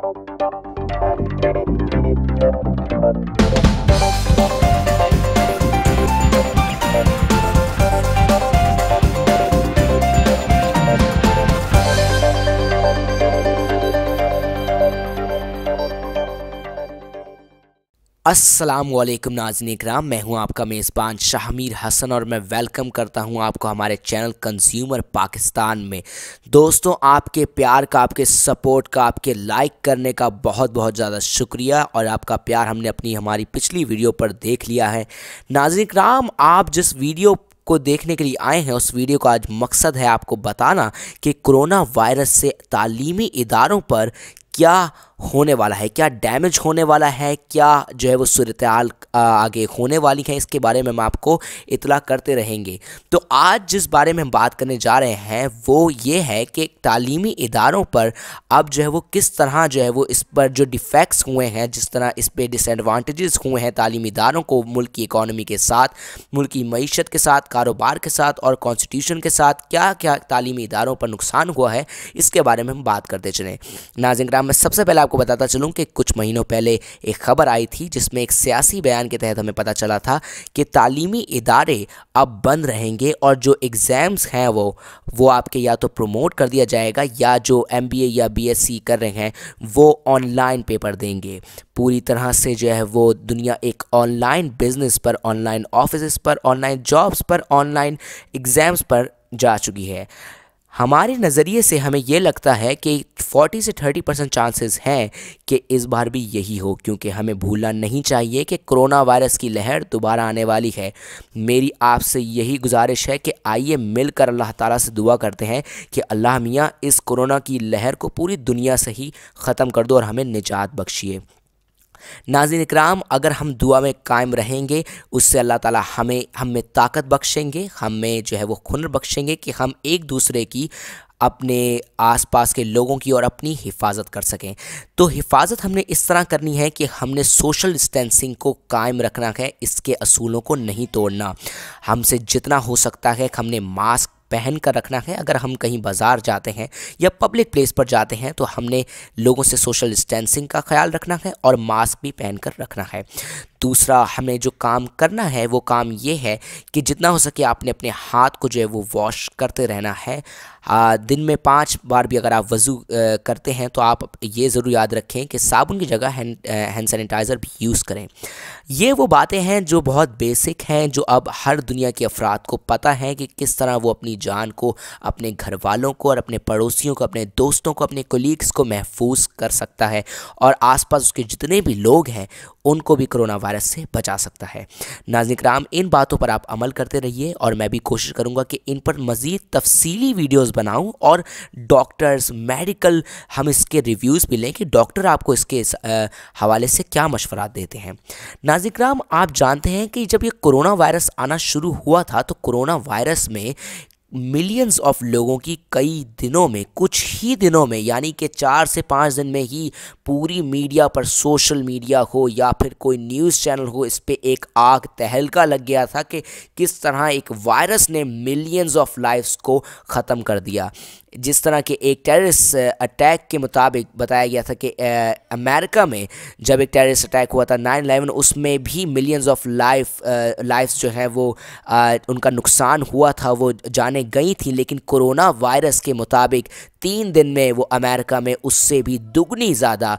Thank you. अस्सलाम वालेकुम नाजन कराम मैं हूं आपका मेज़बान शाहमीर हसन और मैं वेलकम करता हूं आपको हमारे चैनल कंज्यूमर पाकिस्तान में दोस्तों आपके प्यार का आपके सपोर्ट का आपके लाइक करने का बहुत बहुत ज़्यादा शुक्रिया और आपका प्यार हमने अपनी हमारी पिछली वीडियो पर देख लिया है नाजन कराम आप जिस वीडियो को देखने के लिए आए हैं उस वीडियो का आज मकसद है आपको बताना कि कोरोना वायरस से तालीमी इदारों पर क्या होने वाला है क्या डैमेज होने वाला है क्या जो है वो सूरत आगे होने वाली है इसके बारे में हम आपको इतला करते रहेंगे तो आज जिस बारे में हम बात करने जा रहे हैं वो ये है कि तालीमी इदारों पर अब जो है वो किस तरह जो है वो इस पर जो डिफेक्ट्स हुए हैं जिस तरह इस पर डिसएडवाटेज़ हुए हैं तालीमी इदारों को मुल्क की इकानमी के साथ मुल्क की मीशत के साथ कारोबार के साथ और कॉन्स्टिट्यूशन के साथ क्या क्या तालीमी इदारों पर नुकसान हुआ है इसके बारे में हम बात करते चलें नाजिंग में सबसे पहले आपको बताता चलूँ कि कुछ महीनों पहले एक खबर आई थी जिसमें एक सियासी बयान के तहत हमें पता चला था कि तालीमी इदारे अब बंद रहेंगे और जो एग्ज़ाम्स हैं वो वो आपके या तो प्रमोट कर दिया जाएगा या जो एम या बी कर रहे हैं वो ऑनलाइन पेपर देंगे पूरी तरह से जो है वो दुनिया एक ऑनलाइन बिज़नेस पर ऑनलाइन ऑफिस पर ऑनलाइन जॉब्स पर ऑनलाइन एग्ज़ाम्स पर जा चुकी है हमारे नज़रिए से हमें यह लगता है कि 40 से 30 परसेंट चांसेस हैं कि इस बार भी यही हो क्योंकि हमें भूलना नहीं चाहिए कि कोरोना वायरस की लहर दोबारा आने वाली है मेरी आपसे यही गुजारिश है कि आइए मिलकर अल्लाह ताला से दुआ करते हैं कि अल्लाह मियाँ इस कोरोना की लहर को पूरी दुनिया से ही ख़त्म कर दो और हमें निजात बख्शिए नाजिन इकराम अगर हम दुआ में कायम रहेंगे उससे अल्लाह ताला हमें हम में ताकत बख्शेंगे हमें जो है वो खुनर बख्शेंगे कि हम एक दूसरे की अपने आसपास के लोगों की और अपनी हिफाजत कर सकें तो हिफाजत हमने इस तरह करनी है कि हमने सोशल डिस्टेंसिंग को कायम रखना है इसके असूलों को नहीं तोड़ना हमसे जितना हो सकता है हमने मास्क पहन कर रखना है अगर हम कहीं बाज़ार जाते हैं या पब्लिक प्लेस पर जाते हैं तो हमने लोगों से सोशल डिस्टेंसिंग का ख्याल रखना है और मास्क भी पहन कर रखना है दूसरा हमें जो काम करना है वो काम ये है कि जितना हो सके आपने अपने हाथ को जो है वो वॉश करते रहना है आ, दिन में पाँच बार भी अगर आप वज़ू करते हैं तो आप ये ज़रूर याद रखें कि साबुन की जगह हैंड हैंड सैनिटाइज़र भी यूज़ करें ये वो बातें हैं जो बहुत बेसिक हैं जो अब हर दुनिया के अफराद को पता है कि किस तरह वो अपनी जान को अपने घर वालों को और अपने पड़ोसियों को अपने दोस्तों को अपने कोलीग्स को महफूज कर सकता है और आसपास उसके जितने भी लोग हैं उनको भी कोरोना वायरस से बचा सकता है नाजिक राम इन बातों पर आप अमल करते रहिए और मैं भी कोशिश करूँगा कि इन पर मज़ीद तफसीली वीडियोज़ बनाऊँ और डॉक्टर्स मेडिकल हम इसके रिव्यूज़ भी लें कि डॉक्टर आपको इसके इस, आ, हवाले से क्या मशवरा देते हैं नाजिक राम आप जानते हैं कि जब ये कोरोना वायरस आना शुरू हुआ था तो कोरोना वायरस में मिलियंस ऑफ लोगों की कई दिनों में कुछ ही दिनों में यानी कि चार से पाँच दिन में ही पूरी मीडिया पर सोशल मीडिया हो या फिर कोई न्यूज़ चैनल हो इस पर एक आग तहलका लग गया था कि किस तरह एक वायरस ने मिलियंस ऑफ लाइफ्स को ख़त्म कर दिया जिस तरह के एक टेररिस्ट अटैक uh, के मुताबिक बताया गया था कि अमेरिका uh, में जब एक टेररिस्ट अटैक हुआ था नाइन इलेवन उसमें भी मिलियंस ऑफ लाइफ लाइफ जो है वो आ, uh, उनका नुकसान हुआ था वो जाने गई थी लेकिन कोरोना वायरस के मुताबिक तीन दिन में वो अमेरिका में उससे भी दुगनी ज़्यादा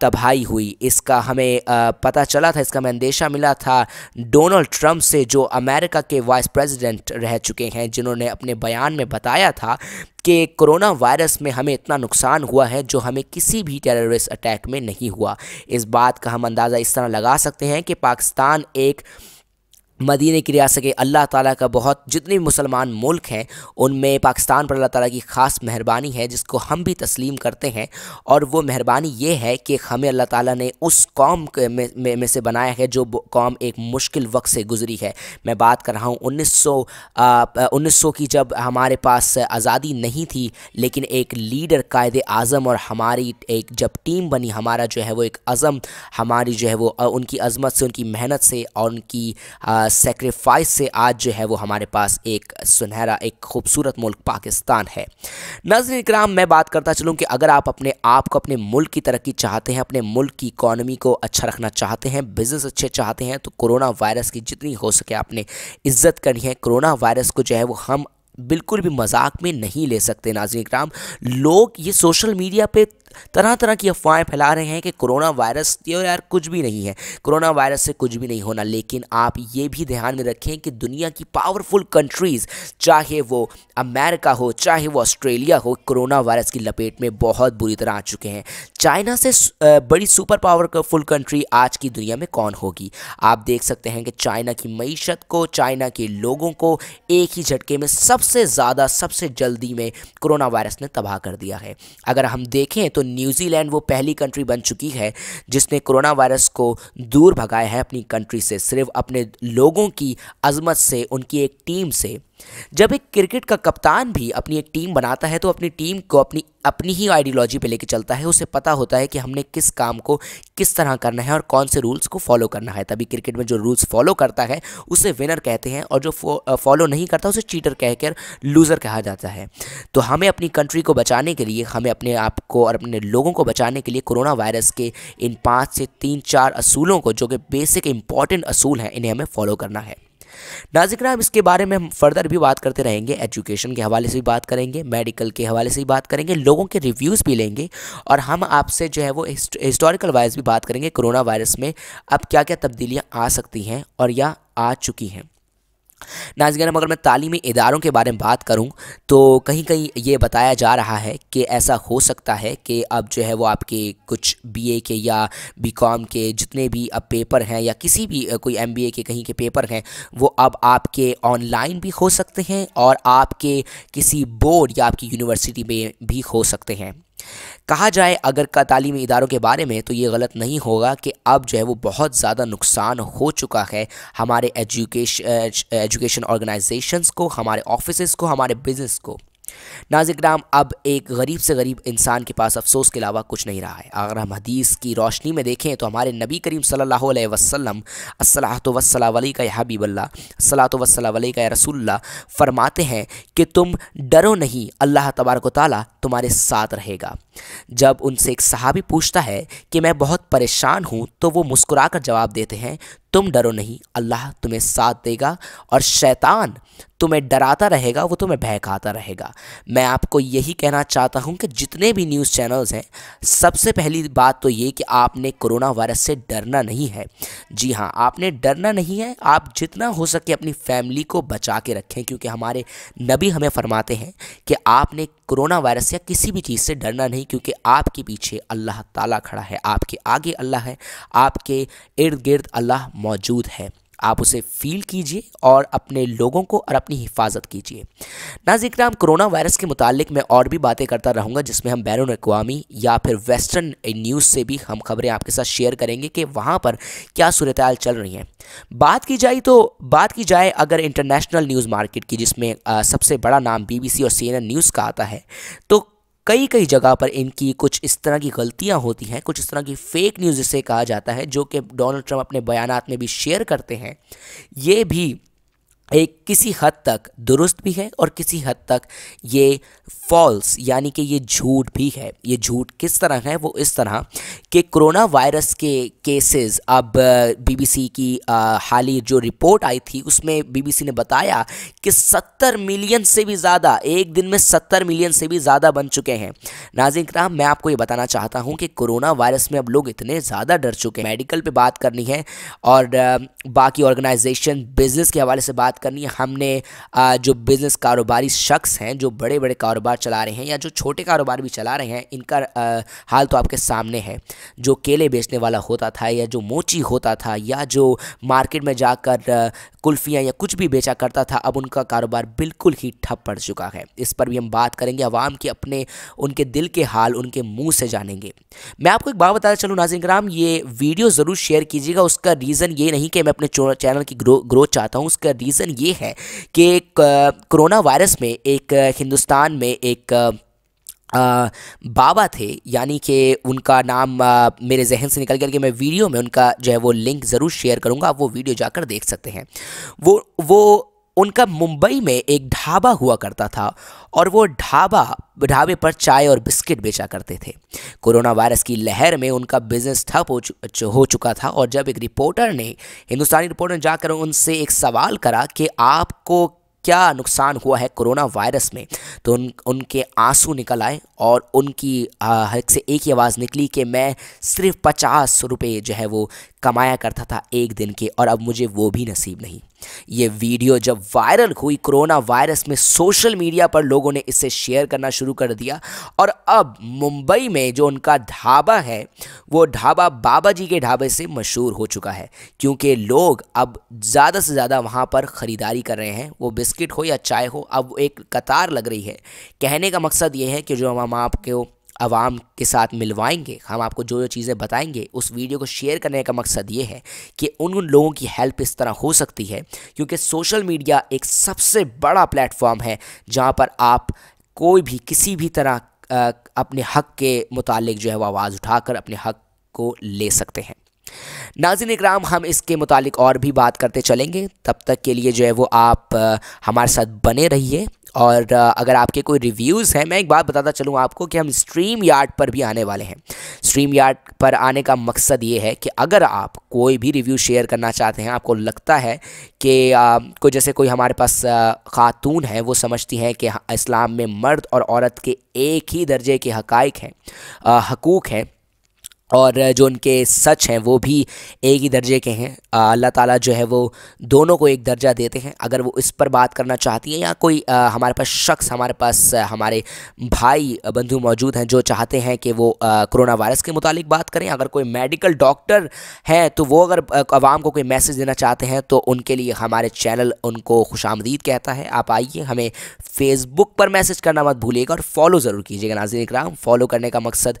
तबाही हुई इसका हमें आ, पता चला था इसका हमें अंदेशा मिला था डोनाल्ड ट्रंप से जो अमेरिका के वाइस प्रेसिडेंट रह चुके हैं जिन्होंने अपने बयान में बताया था कि कोरोना वायरस में हमें इतना नुकसान हुआ है जो हमें किसी भी टेररिस्ट अटैक में नहीं हुआ इस बात का हम अंदाज़ा इस तरह लगा सकते हैं कि पाकिस्तान एक मदीने की रियासत के अल्लाह ताला का बहुत जितने मुसलमान मुल्क हैं उनमें पाकिस्तान पर अल्लाह ताला की ख़ास मेहरबानी है जिसको हम भी तस्लीम करते हैं और वो मेहरबानी ये है कि हमें अल्लाह ताला ने उस कौम में, में, से बनाया है जो कौम एक मुश्किल वक्त से गुजरी है मैं बात कर रहा हूँ उन्नीस सौ उन्नीस सौ की जब हमारे पास आज़ादी नहीं थी लेकिन एक लीडर कायद आज़म और हमारी एक जब टीम बनी हमारा जो है वो एक अज़म हमारी जो है वो उनकी अज़मत से उनकी मेहनत से और उनकी आ, सेक्रीफाइस से आज जो है वो हमारे पास एक सुनहरा एक खूबसूरत मुल्क पाकिस्तान है नजर कराम मैं बात करता चलूँ कि अगर आप अपने आप को अपने मुल्क की तरक्की चाहते हैं अपने मुल्क की इकानमी को अच्छा रखना चाहते हैं बिज़नेस अच्छे चाहते हैं तो कोरोना वायरस की जितनी हो सके आपने इज्जत करनी है कोरोना वायरस को जो है वो हम बिल्कुल भी मजाक में नहीं ले सकते नाजिन इक्राम लोग ये सोशल मीडिया पे तरह तरह की अफवाहें फैला रहे हैं कि कोरोना वायरस यार कुछ भी नहीं है कोरोना वायरस से कुछ भी नहीं होना लेकिन आप ये भी ध्यान में रखें कि दुनिया की पावरफुल कंट्रीज़ चाहे वो अमेरिका हो चाहे वो ऑस्ट्रेलिया हो कोरोना वायरस की लपेट में बहुत बुरी तरह आ चुके हैं चाइना से बड़ी सुपर पावरफुल कंट्री आज की दुनिया में कौन होगी आप देख सकते हैं कि चाइना की मीशत को चाइना के लोगों को एक ही झटके में सब सबसे ज़्यादा सबसे जल्दी में कोरोना वायरस ने तबाह कर दिया है अगर हम देखें तो न्यूजीलैंड वो पहली कंट्री बन चुकी है जिसने कोरोना वायरस को दूर भगाया है अपनी कंट्री से सिर्फ अपने लोगों की अजमत से उनकी एक टीम से जब एक क्रिकेट का कप्तान भी अपनी एक टीम बनाता है तो अपनी टीम को अपनी अपनी ही आइडियोलॉजी पे लेके चलता है उसे पता होता है कि हमने किस काम को किस तरह करना है और कौन से रूल्स को फॉलो करना है तभी क्रिकेट में जो रूल्स फॉलो करता है उसे विनर कहते हैं और जो फॉलो नहीं करता उसे चीटर कहकर लूज़र कहा जाता है तो हमें अपनी कंट्री को बचाने के लिए हमें अपने आप को और अपने लोगों को बचाने के लिए कोरोना वायरस के इन पाँच से तीन चार असूलों को जो कि बेसिक इंपॉर्टेंट असूल हैं इन्हें हमें फॉलो करना है नाजिक हम इसके बारे में हम फर्दर भी बात करते रहेंगे एजुकेशन के हवाले से भी बात करेंगे मेडिकल के हवाले से भी बात करेंगे लोगों के रिव्यूज़ भी लेंगे और हम आपसे जो है वो हिस्टोरिकल वाइज भी बात करेंगे कोरोना वायरस में अब क्या क्या तब्दीलियाँ आ सकती हैं और या आ चुकी हैं नाजगन अगर मैं तालीमी इदारों के बारे में बात करूं तो कहीं कहीं ये बताया जा रहा है कि ऐसा हो सकता है कि अब जो है वो आपके कुछ बीए के या बीकॉम के जितने भी अब पेपर हैं या किसी भी कोई एमबीए के कहीं के पेपर हैं वो अब आपके ऑनलाइन भी हो सकते हैं और आपके किसी बोर्ड या आपकी यूनिवर्सिटी में भी हो सकते हैं कहा जाए अगर का तालीमी इदारों के बारे में तो ये गलत नहीं होगा कि अब जो है वो बहुत ज़्यादा नुकसान हो चुका है हमारे एजुकेशन एजुकेशन ऑर्गेनाइजेशंस को हमारे ऑफिस को हमारे बिज़नेस को नाजिक नाम अब एक गरीब से गरीब इंसान के पास अफसोस के अलावा कुछ नहीं रहा है अगर हम हदीस की रोशनी में देखें तो हमारे नबी करीम सल्लल्लाहु अलैहि वसल्लम असलात वसलाम का यह हबीबल्ला सलात वसलाम का रसुल्ला फरमाते हैं कि तुम डरो नहीं अल्लाह तबारक ताली तुम्हारे साथ रहेगा जब उनसे एक सहाबी पूछता है कि मैं बहुत परेशान हूँ तो वो मुस्कुरा कर जवाब देते हैं तुम डरो नहीं अल्लाह तुम्हें साथ देगा और शैतान तुम्हें डराता रहेगा वो तुम्हें बहकाता रहेगा मैं आपको यही कहना चाहता हूँ कि जितने भी न्यूज़ चैनल्स हैं सबसे पहली बात तो ये कि आपने कोरोना वायरस से डरना नहीं है जी हाँ आपने डरना नहीं है आप जितना हो सके अपनी फैमिली को बचा के रखें क्योंकि हमारे नबी हमें फरमाते हैं कि आपने कोरोना वायरस या किसी भी चीज़ से डरना नहीं क्योंकि आपके पीछे अल्लाह ताला खड़ा है आपके आगे अल्लाह है आपके इर्द गिर्द अल्लाह मौजूद है आप उसे फील कीजिए और अपने लोगों को और अपनी हिफाजत कीजिए नाजिक नाम कोरोना वायरस के मुतालिक मैं और भी बातें करता रहूँगा जिसमें हम बैरून अकवामी या फिर वेस्टर्न न्यूज़ से भी हम खबरें आपके साथ शेयर करेंगे कि वहाँ पर क्या सूरत चल रही है बात की जाए तो बात की जाए अगर इंटरनेशनल न्यूज़ मार्केट की जिसमें सबसे बड़ा नाम बी और सी न्यूज़ का आता है तो कई कई जगह पर इनकी कुछ इस तरह की गलतियां होती हैं कुछ इस तरह की फेक न्यूज़ इसे कहा जाता है जो कि डोनाल्ड ट्रंप अपने बयान में भी शेयर करते हैं ये भी एक किसी हद तक दुरुस्त भी है और किसी हद तक ये फॉल्स यानी कि ये झूठ भी है ये झूठ किस तरह है वो इस तरह कि कोरोना वायरस के केसेस अब बीबीसी की हाल ही जो रिपोर्ट आई थी उसमें बीबीसी ने बताया कि 70 मिलियन से भी ज़्यादा एक दिन में 70 मिलियन से भी ज़्यादा बन चुके हैं नाजिन कराम मैं आपको ये बताना चाहता हूँ कि कोरोना वायरस में अब लोग इतने ज़्यादा डर चुके हैं मेडिकल पर बात करनी है और बाकी ऑर्गेनाइजेशन बिज़नेस के हवाले से बात करनी है हमने जो बिज़नेस कारोबारी शख्स हैं जो बड़े बड़े कारोबार चला रहे हैं या जो छोटे कारोबार भी चला रहे हैं इनका हाल तो आपके सामने है जो केले बेचने वाला होता था या जो मोची होता था या जो मार्केट में जाकर कुल्फियाँ या कुछ भी बेचा करता था अब उनका कारोबार बिल्कुल ही ठप पड़ चुका है इस पर भी हम बात करेंगे आवाम के अपने उनके दिल के हाल उनके मुँह से जानेंगे मैं आपको एक बात बताना चलूँ नाजिन कराम ये वीडियो ज़रूर शेयर कीजिएगा उसका रीज़न ये नहीं कि मैं अपने चैनल की ग्रो ग्रोथ चाहता हूँ उसका रीज़न ये है कि कोरोना वायरस में एक हिंदुस्तान में एक बाबा थे यानी कि उनका नाम आ, मेरे जहन से निकल गया कि मैं वीडियो में उनका जो है वो लिंक ज़रूर शेयर करूँगा आप वो वीडियो जाकर देख सकते हैं वो वो उनका मुंबई में एक ढाबा हुआ करता था और वो ढाबा ढाबे पर चाय और बिस्किट बेचा करते थे कोरोना वायरस की लहर में उनका बिज़नेस ठप हो, चु, हो चुका था और जब एक रिपोर्टर ने हिंदुस्तानी रिपोर्टर ने जाकर उनसे एक सवाल करा कि आपको क्या नुकसान हुआ है कोरोना वायरस में तो उन उनके आंसू निकल आए और उनकी हक से एक ही आवाज़ निकली कि मैं सिर्फ पचास रुपये जो है वो कमाया करता था एक दिन के और अब मुझे वो भी नसीब नहीं ये वीडियो जब वायरल हुई कोरोना वायरस में सोशल मीडिया पर लोगों ने इसे शेयर करना शुरू कर दिया और अब मुंबई में जो उनका ढाबा है वो ढाबा बाबा जी के ढाबे से मशहूर हो चुका है क्योंकि लोग अब ज़्यादा से ज़्यादा वहाँ पर ख़रीदारी कर रहे हैं वो बिस्किट हो या चाय हो अब एक कतार लग रही है कहने का मकसद ये है कि जो हम आपको आवाम के साथ मिलवाएंगे हम आपको जो जो चीज़ें बताएंगे उस वीडियो को शेयर करने का मकसद ये है कि उन लोगों की हेल्प इस तरह हो सकती है क्योंकि सोशल मीडिया एक सबसे बड़ा प्लेटफॉर्म है जहाँ पर आप कोई भी किसी भी तरह आ, अपने हक के मुतालिक जो है वह आवाज़ उठाकर अपने हक को ले सकते हैं नाजिन इकराम हम इसके मुतालिक और भी बात करते चलेंगे तब तक के लिए जो है वो आप हमारे साथ बने रहिए और अगर आपके कोई रिव्यूज़ हैं मैं एक बात बताता चलूँ आपको कि हम स्ट्रीम यार्ड पर भी आने वाले हैं स्ट्रीम यार्ड पर आने का मकसद ये है कि अगर आप कोई भी रिव्यू शेयर करना चाहते हैं आपको लगता है कि कोई जैसे कोई हमारे पास ख़ातून है वो समझती हैं कि इस्लाम में मर्द और औरत के एक ही दर्जे के हकाइक हैं हकूक़ हैं और जो उनके सच हैं वो भी एक ही दर्जे के हैं अल्लाह ताला जो है वो दोनों को एक दर्जा देते हैं अगर वो इस पर बात करना चाहती हैं या कोई आ, हमारे पास शख्स हमारे पास हमारे भाई बंधु मौजूद हैं जो चाहते हैं कि वो कोरोना वायरस के मुतालिक बात करें अगर कोई मेडिकल डॉक्टर हैं तो वो अगर आवाम को कोई मैसेज देना चाहते हैं तो उनके लिए हमारे चैनल उनको खुश आमदीद कहता है आप आइए हमें फ़ेसबुक पर मैसेज करना मत भूलिएगा और फॉलो ज़रूर कीजिएगा नाज़िर इकराम फॉलो करने का मकसद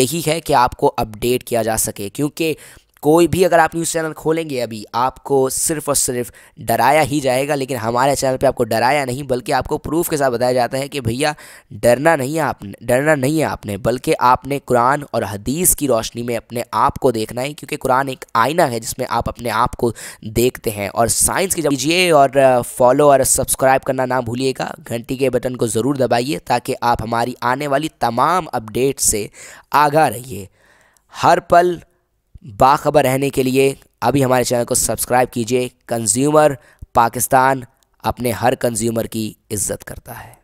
यही है कि आपको अपडेट किया जा सके क्योंकि कोई भी अगर आप न्यूज़ चैनल खोलेंगे अभी आपको सिर्फ और सिर्फ डराया ही जाएगा लेकिन हमारे चैनल पे आपको डराया नहीं बल्कि आपको प्रूफ के साथ बताया जाता है कि भैया डरना नहीं है आपने डरना नहीं है आपने बल्कि आपने कुरान और हदीस की रोशनी में अपने आप को देखना है क्योंकि कुरान एक आईना है जिसमें आप अपने आप को देखते हैं और साइंस की जब और फॉलो और सब्सक्राइब करना ना भूलिएगा घंटी के बटन को ज़रूर दबाइए ताकि आप हमारी आने वाली तमाम अपडेट से आगा रहिए हर पल बाखबर रहने के लिए अभी हमारे चैनल को सब्सक्राइब कीजिए कंज्यूमर पाकिस्तान अपने हर कंज्यूमर की इज्जत करता है